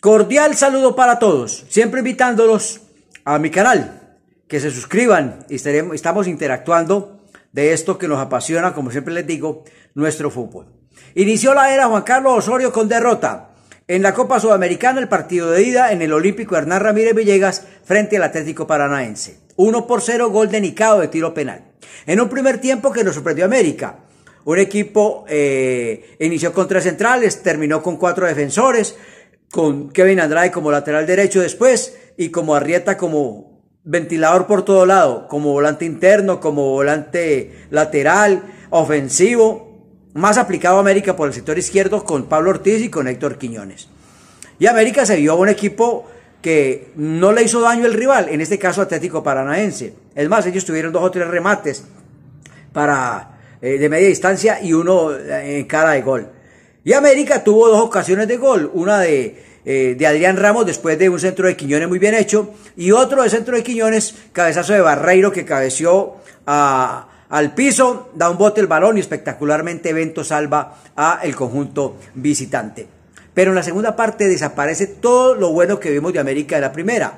Cordial saludo para todos, siempre invitándolos a mi canal, que se suscriban y estaremos, estamos interactuando de esto que nos apasiona, como siempre les digo, nuestro fútbol. Inició la era Juan Carlos Osorio con derrota. En la Copa Sudamericana, el partido de ida en el Olímpico Hernán Ramírez Villegas frente al Atlético Paranaense. 1 por 0 gol de Nicado de tiro penal. En un primer tiempo que nos sorprendió América. Un equipo eh, inició con tres centrales, terminó con cuatro defensores, con Kevin Andrade como lateral derecho después y como Arrieta como ventilador por todo lado, como volante interno, como volante lateral, ofensivo, más aplicado a América por el sector izquierdo con Pablo Ortiz y con Héctor Quiñones. Y América se vio a un equipo que no le hizo daño el rival, en este caso Atlético Paranaense. Es más, ellos tuvieron dos o tres remates para, eh, de media distancia y uno eh, en cara de gol. Y América tuvo dos ocasiones de gol, una eh, de, Adrián Ramos después de un centro de Quiñones muy bien hecho y otro de centro de Quiñones, cabezazo de Barreiro que cabeció al piso, da un bote el balón y espectacularmente Bento salva a el conjunto visitante. Pero en la segunda parte desaparece todo lo bueno que vimos de América de la primera,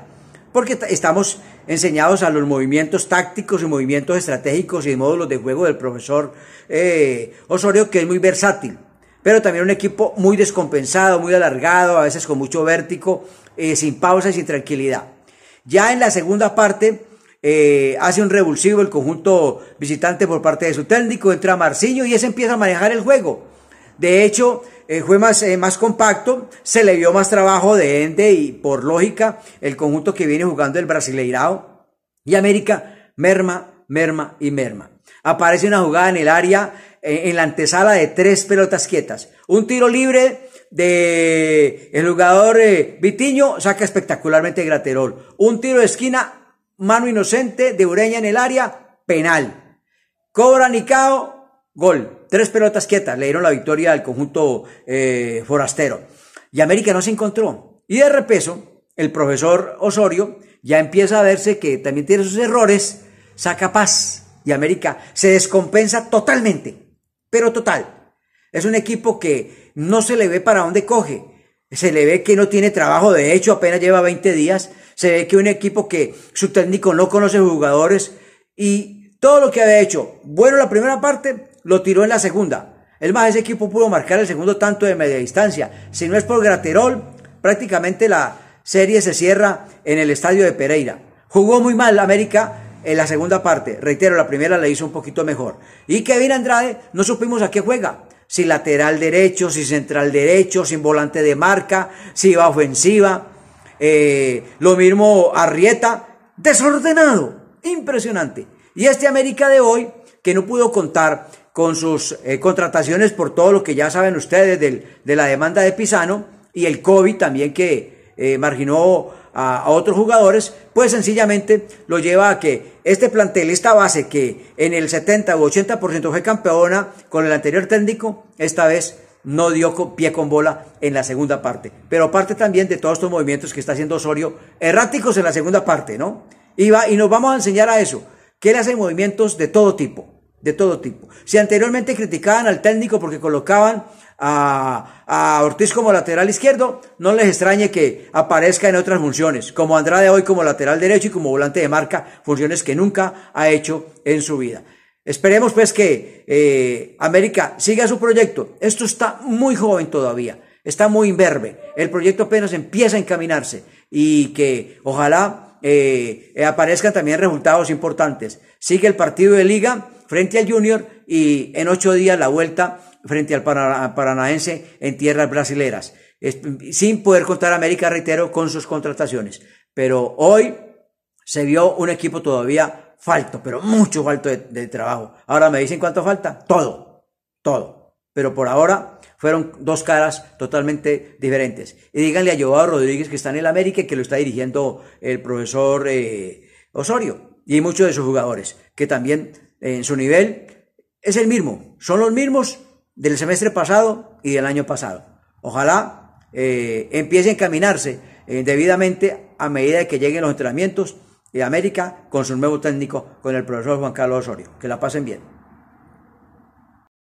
porque estamos enseñados a los movimientos tácticos y movimientos estratégicos y módulos de juego del profesor eh, Osorio, que es muy versátil pero también un equipo muy descompensado, muy alargado, a veces con mucho vértigo, eh, sin pausa y sin tranquilidad. Ya en la segunda parte eh, hace un revulsivo el conjunto visitante por parte de su técnico, entra Marciño y ese empieza a manejar el juego. De hecho, eh, fue más, más, compacto, se le vio más trabajo de Ende y por lógica el conjunto que viene jugando el Brasileirao y América merma, merma y merma. Aparece una jugada en el área, en la antesala de tres pelotas quietas. Un tiro libre de el jugador eh, Vitiño, saca espectacularmente Graterol. Un tiro de esquina, mano inocente de Ureña en el área, penal. Cobra Nicao, gol. Tres pelotas quietas, le dieron la victoria al conjunto eh, forastero. Y América no se encontró. Y de repeso, el profesor Osorio ya empieza a verse que también tiene sus errores, saca paz y América se descompensa totalmente, pero total. Es un equipo que no se le ve para dónde coge. Se le ve que no tiene trabajo, de hecho apenas lleva 20 días. Se ve que un equipo que su técnico no conoce jugadores y todo lo que había hecho, bueno la primera parte, lo tiró en la segunda. Es más, ese equipo pudo marcar el segundo tanto de media distancia. Si no es por Graterol, prácticamente la serie se cierra en el estadio de Pereira. Jugó muy mal América, en la segunda parte. Reitero, la primera la hizo un poquito mejor. Y Kevin Andrade, no supimos a qué juega. Si lateral derecho, si central derecho, sin volante de marca, si va ofensiva. Eh, lo mismo Arrieta, desordenado, impresionante. Y este América de hoy, que no pudo contar con sus eh, contrataciones por todo lo que ya saben ustedes de la demanda de Pisano y el COVID también que eh, marginó a, otros jugadores, pues sencillamente lo lleva a que este plantel, esta base que en el 70 u 80% fue campeona con el anterior técnico, esta vez no dio pie con bola en la segunda parte. Pero aparte también de todos estos movimientos que está haciendo Osorio, erráticos en la segunda parte, ¿no? Y, y nos vamos a enseñar a eso, que él hace movimientos de todo tipo, de todo tipo. Si anteriormente criticaban al técnico porque colocaban a, Ortiz como lateral izquierdo, no les extrañe que aparezca en otras funciones, como Andrade hoy como lateral derecho y como volante de marca, funciones que nunca ha hecho en su vida. Esperemos pues que eh, América siga su proyecto. Esto está muy joven todavía, está muy imberbe. El proyecto apenas empieza a encaminarse y que ojalá eh, eh, aparezcan también resultados importantes. Sigue el partido de liga frente al Junior y en ocho días la vuelta frente al paranaense en tierras brasileras, sin poder contar América, reitero, con sus contrataciones. Pero hoy se vio un equipo todavía falto, pero mucho falto de, trabajo. Ahora me dicen cuánto falta, todo, todo. Pero por ahora fueron dos caras totalmente diferentes. Y díganle a Joao Rodríguez que está en el América y que lo está dirigiendo el profesor eh, Osorio y muchos de sus jugadores, que también en su nivel es el mismo, son los mismos, del semestre pasado y del año pasado. Ojalá eh, empiece a encaminarse eh, debidamente a medida que lleguen los entrenamientos de América con su nuevo técnico, con el profesor Juan Carlos Osorio. Que la pasen bien.